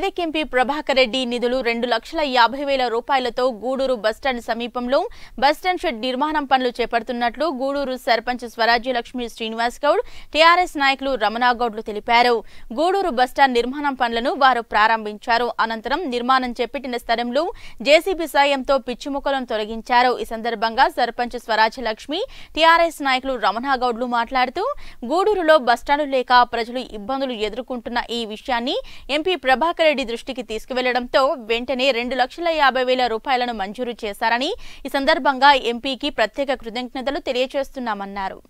Medak MP Prabhakar Reddy నిధులు రెండు లక్షల యాభై వేల రూపాయలతో గూడూరు బస్టాండ్ సమీపంలో బస్టాండ్ షెడ్ నిర్మాణం పనులు చేపడుతున్నట్లు గూడూరు సర్పంచ్ స్వరాజ్యలక్ష్మి శ్రీనివాస్ గౌడ్ టీఆర్ఎస్ నాయకులు రమణాగౌడ్లు తెలిపారు గూడూరు బస్టాండ్ నిర్మాణం పనులను వారు ప్రారంభించారు అనంతరం నిర్మాణం చేపట్టిన స్థలంలో జేసీబీ సాయంతో పిచ్చిముక్కలను తొలగించారు ఈ సందర్భంగా సర్పంచ్ స్వరాజ్యలక్ష్మి టీఆర్ఎస్ నాయకులు రమణాగౌడ్లు మాట్లాడుతూ గూడూరులో బస్టాండ్లు లేక ప్రజలు ఇబ్బందులు ఎదుర్కొంటున్న ఈ విషయాన్ని ఎంపీ ప్రభాకర్ రెడ్డి దృష్టికి తీసుకువెళ్లడంతో వెంటనే రెండు లక్షల యాభై వేల రూపాయలను మంజూరు చేశారని ఈ సందర్భంగా ఎంపీకి ప్రత్యేక కృతజ్ఞతలు తెలియజేస్తున్నామన్నారు